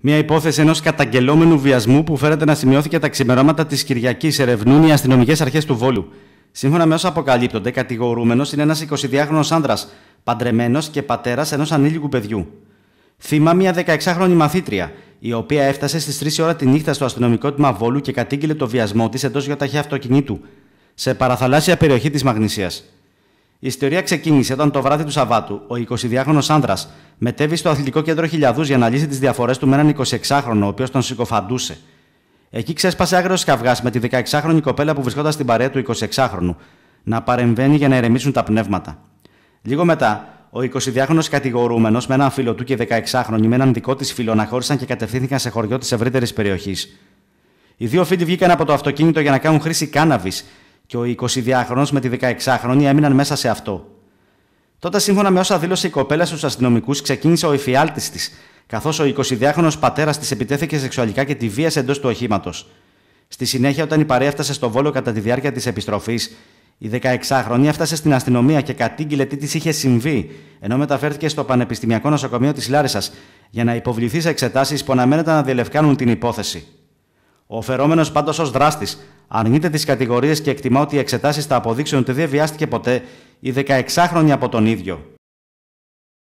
Μια υπόθεση ενός καταγγελόμενου βιασμού που φέρεται να σημειώθηκε τα ξημερώματα της Κυριακής, ερευνούν οι αστυνομικές αρχές του Βόλου. Σύμφωνα με όσα αποκαλύπτονται, κατηγορούμενος είναι ένας 22χρονο άνδρας, παντρεμένος και πατέρας ενός ανήλικου παιδιού. Θύμα μια 16χρονη μαθήτρια, η οποία έφτασε στις 3 ώρα τη νύχτα στο αστυνομικό τμήμα Βόλου και κατήγγειλε το βιασμό της εντός γιοταχή αυτοκινήτου, σε παραθαλάσσια περιοχή της μαγνησίας. Η ιστορία ξεκίνησε όταν το βράδυ του Σαββάτου ο 22χρονο άνδρας μετέβη στο αθλητικό κέντρο Χιλιαδούς για να λύσει τις διαφορές του με έναν 26χρονο, ο οποίος τον συκοφαντούσε. Εκεί ξέσπασε άγριος καυγάς με τη 16χρονη κοπέλα που βρισκόταν στην παρέα του 26χρονου να παρεμβαίνει για να ερεμήσουν τα πνεύματα. Λίγο μετά, ο 22χρονο κατηγορούμενος με έναν φίλο του και 16χρονη με έναν δικό της φίλο να και κατευθύνθηκαν σε χωριό της ευρύτερης περιοχής. Οι δύο φίλοι βγήκαν από το αυτοκίνητο για να κάνουν χρήση κάναβη και ο 22χρονο με τη 16χρονη έμειναν μέσα σε αυτό. Τότε, σύμφωνα με όσα δήλωσε η κοπέλα στους αστυνομικούς, ξεκίνησε ο εφιάλτης της, καθώς ο 22χρονο πατέρας της επιτέθηκε σεξουαλικά και τη βίασε εντός του οχήματος. Στη συνέχεια, όταν η παρέα στο βόλο κατά τη διάρκεια της επιστροφής, η 16χρονη έφτασε στην αστυνομία και κατήγγειλε τι της είχε συμβεί, ενώ μεταφέρθηκε στο Πανεπιστημιακό Νοσοκομείο της Λάρισας για να υποβληθεί σε εξετάσεις που αναμένεται να διελευκάνουν την υπόθεση. Ο φερόμενο πάντως ως δράστης Αρνείται τις κατηγορίες και εκτιμά ότι οι εξετάσεις θα αποδείξουν ότι δεν βιάστηκε ποτέ η 16χρονη από τον ίδιο.